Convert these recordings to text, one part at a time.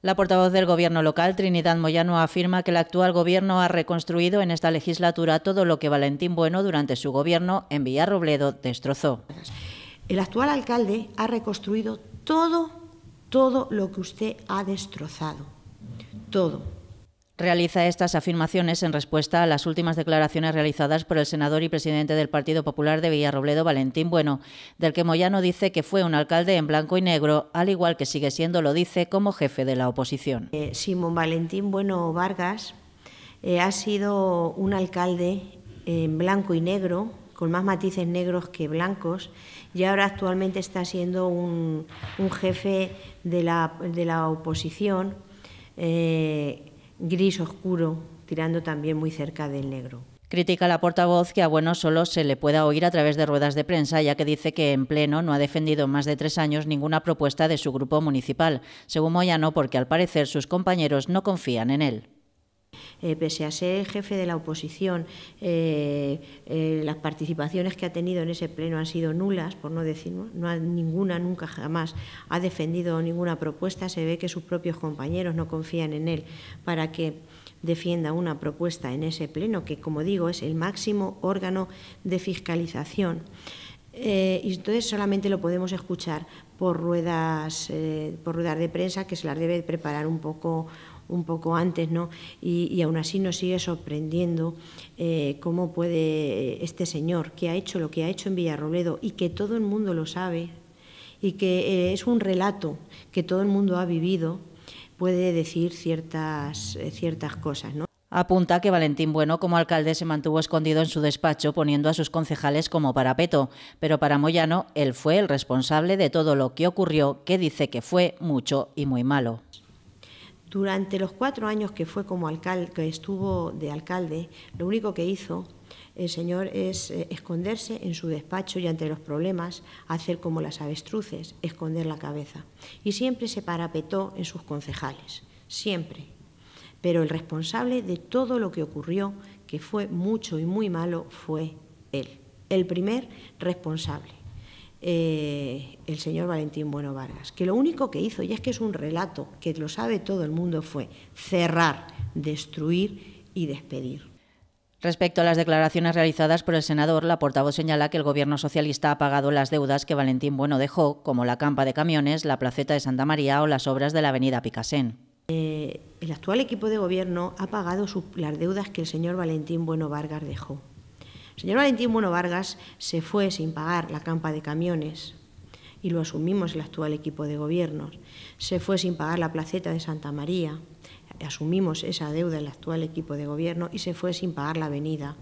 La portavoz del Gobierno local, Trinidad Moyano, afirma que el actual Gobierno ha reconstruido en esta legislatura todo lo que Valentín Bueno durante su gobierno en Villarrobledo destrozó. El actual alcalde ha reconstruido todo, todo lo que usted ha destrozado. Todo realiza estas afirmaciones en respuesta a las últimas declaraciones realizadas por el senador y presidente del Partido Popular de Villarrobledo, Valentín Bueno, del que Moyano dice que fue un alcalde en blanco y negro, al igual que sigue siendo, lo dice, como jefe de la oposición. Eh, Simón Valentín Bueno Vargas eh, ha sido un alcalde en blanco y negro, con más matices negros que blancos, y ahora actualmente está siendo un, jefe de la, oposición. Eh, gris oscuro, tirando también muy cerca del negro. Critica la portavoz que a Bueno solo se le pueda oír a través de ruedas de prensa, ya que dice que en pleno no ha defendido más de tres años ninguna propuesta de su grupo municipal, según Moyano, porque al parecer sus compañeros no confían en él. Eh, pese a ser jefe de la oposición, eh, eh, las participaciones que ha tenido en ese pleno han sido nulas, por no decir no, ninguna, nunca jamás ha defendido ninguna propuesta. Se ve que sus propios compañeros no confían en él para que defienda una propuesta en ese pleno, que como digo es el máximo órgano de fiscalización. y entonces solamente lo podemos escuchar por ruedas, por ruedas de prensa que se las debe preparar un poco un poco antes, ¿no? Y, aún así nos sigue sorprendiendo eh, cómo puede eh, este señor que ha hecho lo que ha hecho en Villarrobledo y que todo el mundo lo sabe y que eh, es un relato que todo el mundo ha vivido, puede decir ciertas, ciertas cosas, ¿no? Apunta que Valentín Bueno como alcalde se mantuvo escondido en su despacho poniendo a sus concejales como parapeto, pero para Moyano él fue el responsable de todo lo que ocurrió, que dice que fue mucho y muy malo. Durante los cuatro años que fue como alcalde, estuvo de alcalde, lo único que hizo el señor es eh, esconderse en su despacho y ante los problemas hacer como las avestruces, esconder la cabeza. Y siempre se parapetó en sus concejales, siempre. Pero el responsable de todo lo que ocurrió, que fue mucho y muy malo, fue él, el primer responsable. Eh, el señor Valentín Bueno Vargas, que lo único que hizo, y es que es un relato que lo sabe todo el mundo, fue cerrar, destruir y despedir. Respecto a las declaraciones realizadas por el senador, la portavoz señala que el gobierno socialista ha pagado las deudas que Valentín Bueno dejó, como la campa de camiones, la placeta de Santa María o las obras de la avenida Picassén. Eh, el actual equipo de gobierno ha pagado las deudas que el señor Valentín Bueno Vargas dejó señor Valentín Bueno Vargas se fue sin pagar la campa de camiones y lo asumimos el actual equipo de gobierno. Se fue sin pagar la placeta de Santa María, asumimos esa deuda el actual equipo de gobierno y se fue sin pagar la avenida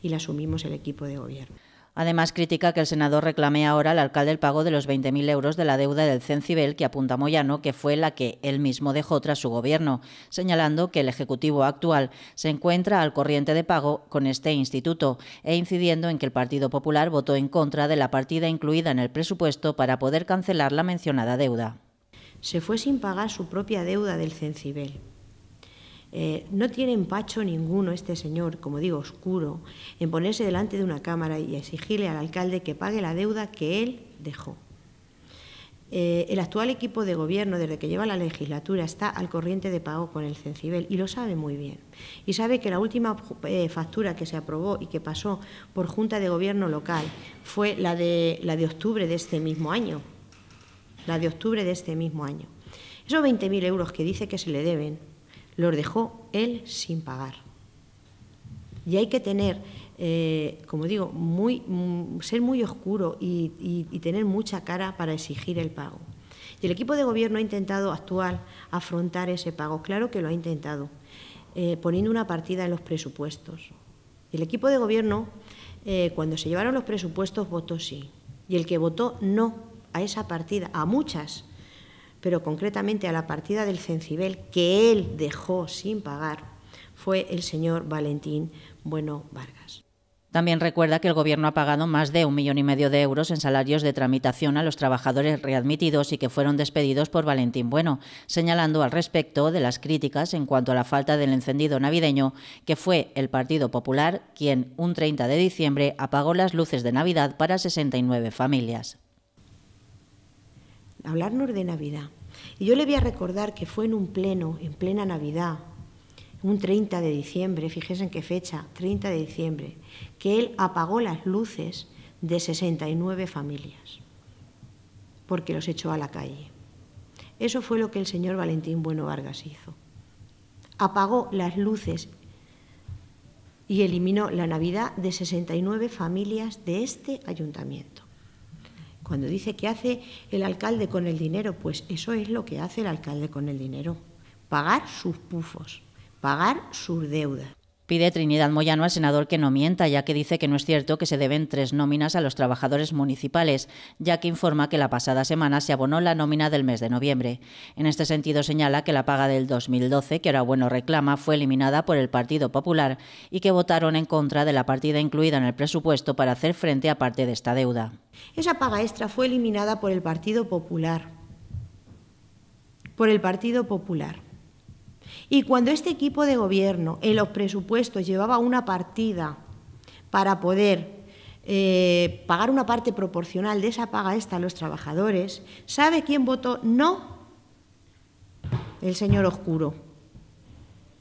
y la asumimos el equipo de gobierno. Además, critica que el senador reclame ahora al alcalde el pago de los 20.000 euros de la deuda del Cencibel que apunta Moyano, que fue la que él mismo dejó tras su gobierno, señalando que el Ejecutivo actual se encuentra al corriente de pago con este instituto e incidiendo en que el Partido Popular votó en contra de la partida incluida en el presupuesto para poder cancelar la mencionada deuda. Se fue sin pagar su propia deuda del Cencibel. Eh, no tiene empacho ninguno este señor, como digo, oscuro, en ponerse delante de una cámara y exigirle al alcalde que pague la deuda que él dejó. Eh, el actual equipo de gobierno, desde que lleva la legislatura, está al corriente de pago con el Cencibel y lo sabe muy bien. Y sabe que la última eh, factura que se aprobó y que pasó por Junta de Gobierno local fue la de, la de octubre de este mismo año. La de octubre de este mismo año. Esos 20.000 euros que dice que se le deben los dejó él sin pagar. Y hay que tener, eh, como digo, muy, mm, ser muy oscuro y, tener mucha cara para exigir el pago. Y el equipo de gobierno ha intentado actuar, afrontar ese pago. Claro que lo ha intentado, eh, poniendo una partida en los presupuestos. El equipo de gobierno, eh, cuando se llevaron los presupuestos, votó sí. Y el que votó no a esa partida, a muchas, pero concretamente a la partida del Cencibel que él dejó sin pagar, fue el señor Valentín Bueno Vargas. También recuerda que el Gobierno ha pagado más de un millón y medio de euros en salarios de tramitación a los trabajadores readmitidos y que fueron despedidos por Valentín Bueno, señalando al respecto de las críticas en cuanto a la falta del encendido navideño, que fue el Partido Popular quien, un 30 de diciembre, apagó las luces de Navidad para 69 familias hablarnos de Navidad. Y yo le voy a recordar que fue en un pleno, en plena Navidad, un 30 de diciembre, fíjense en qué fecha, 30 de diciembre, que él apagó las luces de 69 familias, porque los echó a la calle. Eso fue lo que el señor Valentín Bueno Vargas hizo. Apagó las luces y eliminó la Navidad de 69 familias de este ayuntamiento. Cuando dice que hace el alcalde con el dinero, pues eso es lo que hace el alcalde con el dinero, pagar sus pufos, pagar sus deudas. Pide Trinidad Moyano al senador que no mienta, ya que dice que no es cierto que se deben tres nóminas a los trabajadores municipales, ya que informa que la pasada semana se abonó la nómina del mes de noviembre. En este sentido señala que la paga del 2012, que ahora bueno reclama, fue eliminada por el Partido Popular y que votaron en contra de la partida incluida en el presupuesto para hacer frente a parte de esta deuda. Esa paga extra fue eliminada por el Partido Popular. Por el Partido Popular. Y cuando este equipo de gobierno en los presupuestos llevaba una partida para poder eh, pagar una parte proporcional de esa paga extra a los trabajadores, ¿sabe quién votó no? El señor Oscuro.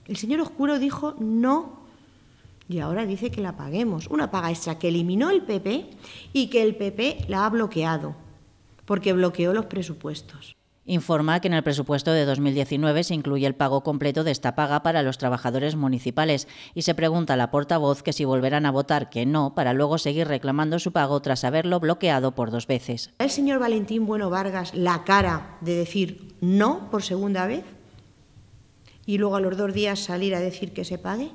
El señor Oscuro dijo no y ahora dice que la paguemos. Una paga extra que eliminó el PP y que el PP la ha bloqueado, porque bloqueó los presupuestos informa que en el presupuesto de 2019 se incluye el pago completo de esta paga para los trabajadores municipales y se pregunta a la portavoz que si volverán a votar que no para luego seguir reclamando su pago tras haberlo bloqueado por dos veces. ¿El señor Valentín Bueno Vargas la cara de decir no por segunda vez y luego a los dos días salir a decir que se pague?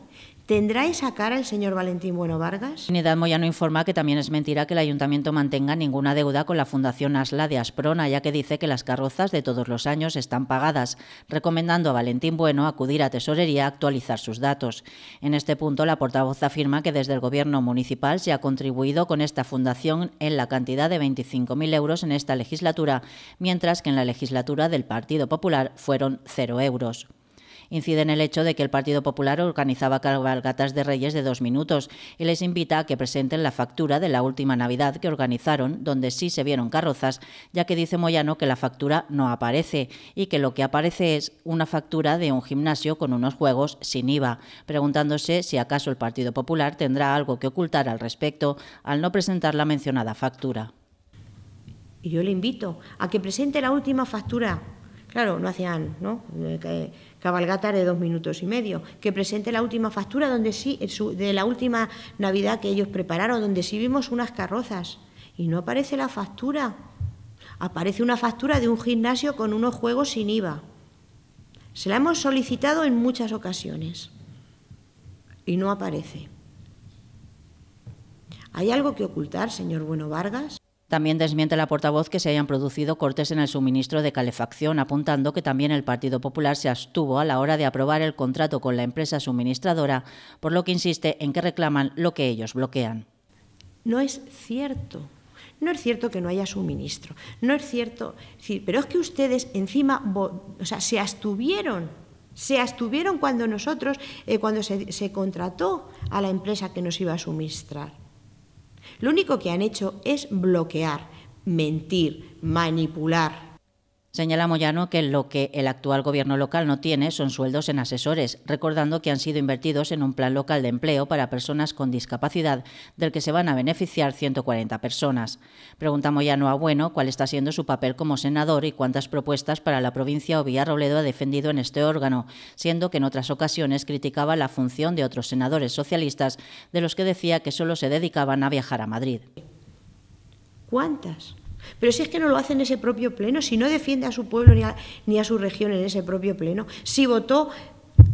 ¿Tendrá esa cara el señor Valentín Bueno Vargas? Unidad Moyano informa que también es mentira que el ayuntamiento mantenga ninguna deuda con la Fundación Asla de Asprona, ya que dice que las carrozas de todos los años están pagadas, recomendando a Valentín Bueno acudir a tesorería a actualizar sus datos. En este punto, la portavoz afirma que desde el gobierno municipal se ha contribuido con esta fundación en la cantidad de 25.000 euros en esta legislatura, mientras que en la legislatura del Partido Popular fueron cero euros incide en el hecho de que el Partido Popular organizaba cabalgatas de Reyes de dos minutos y les invita a que presenten la factura de la última Navidad que organizaron, donde sí se vieron carrozas, ya que dice Moyano que la factura no aparece y que lo que aparece es una factura de un gimnasio con unos juegos sin IVA, preguntándose si acaso el Partido Popular tendrá algo que ocultar al respecto al no presentar la mencionada factura. Y yo le invito a que presente la última factura. Claro, no hacían, ¿no? Eh, cabalgata de dos minutos y medio, que presente la última factura donde sí, eh, de la última Navidad que ellos prepararon, donde sí vimos unas carrozas y no aparece la factura. Aparece una factura de un gimnasio con unos juegos sin IVA. Se la hemos solicitado en muchas ocasiones y no aparece. ¿Hay algo que ocultar, señor Bueno Vargas? También desmiente la portavoz que se hayan producido cortes en el suministro de calefacción, apuntando que también el Partido Popular se abstuvo a la hora de aprobar el contrato con la empresa suministradora, por lo que insiste en que reclaman lo que ellos bloquean. No es cierto. No es cierto que no haya suministro. No es cierto. pero es que ustedes encima se abstuvieron. Se abstuvieron cuando nosotros, eh, cuando se contrató a la empresa que nos iba a suministrar. Lo único que han hecho es bloquear, mentir, manipular, Señala Moyano que lo que el actual gobierno local no tiene son sueldos en asesores, recordando que han sido invertidos en un plan local de empleo para personas con discapacidad, del que se van a beneficiar 140 personas. Pregunta Moyano a Bueno cuál está siendo su papel como senador y cuántas propuestas para la provincia o Villarrobledo ha defendido en este órgano, siendo que en otras ocasiones criticaba la función de otros senadores socialistas, de los que decía que solo se dedicaban a viajar a Madrid. ¿Cuántas? Pero si es que no lo hace en ese propio pleno, si no defiende a su pueblo ni a, su región en ese propio pleno, si votó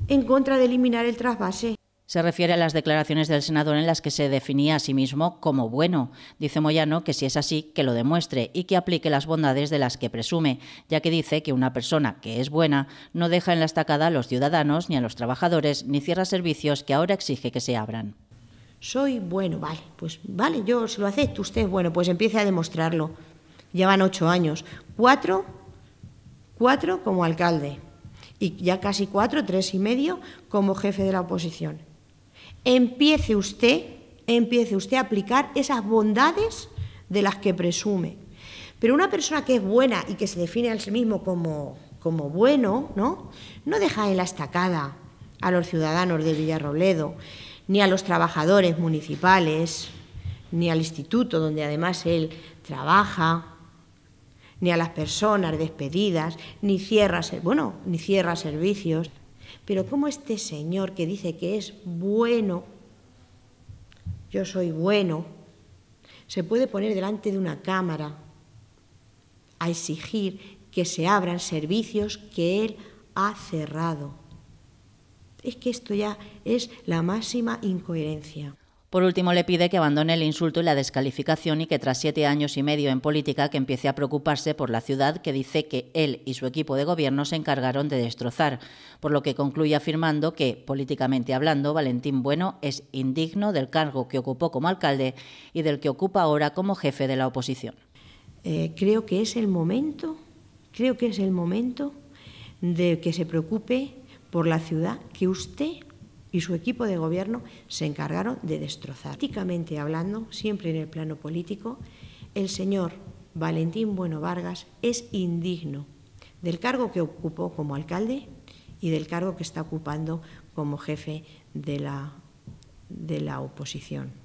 en contra de eliminar el trasvase. Se refiere a las declaraciones del senador en las que se definía a sí mismo como bueno. Dice Moyano que si es así, que lo demuestre y que aplique las bondades de las que presume, ya que dice que una persona que es buena no deja en la estacada a los ciudadanos ni a los trabajadores, ni cierra servicios que ahora exige que se abran. Soy bueno, vale, pues vale, yo se lo acepto, usted es bueno, pues empiece a demostrarlo llevan ocho años, cuatro, cuatro como alcalde y ya casi cuatro, tres y medio como jefe de la oposición. Empiece usted, empiece usted a aplicar esas bondades de las que presume. Pero una persona que es buena y que se define a sí mismo como, bueno, ¿no? No deja en la estacada a los ciudadanos de Villarrobledo, ni a los trabajadores municipales, ni al instituto donde además él trabaja, ni a las personas despedidas, ni cierra, bueno, ni cierra servicios. Pero cómo este señor que dice que es bueno, yo soy bueno, se puede poner delante de una cámara a exigir que se abran servicios que él ha cerrado. Es que esto ya es la máxima incoherencia. Por último, le pide que abandone el insulto y la descalificación y que tras siete años y medio en política que empiece a preocuparse por la ciudad que dice que él y su equipo de gobierno se encargaron de destrozar, por lo que concluye afirmando que, políticamente hablando, Valentín Bueno es indigno del cargo que ocupó como alcalde y del que ocupa ahora como jefe de la oposición. Eh, creo que es el momento, creo que es el momento de que se preocupe por la ciudad que usted y su equipo de gobierno se encargaron de destrozar. Políticamente hablando, siempre en el plano político, el señor Valentín Bueno Vargas es indigno del cargo que ocupó como alcalde y del cargo que está ocupando como jefe de la, de la oposición.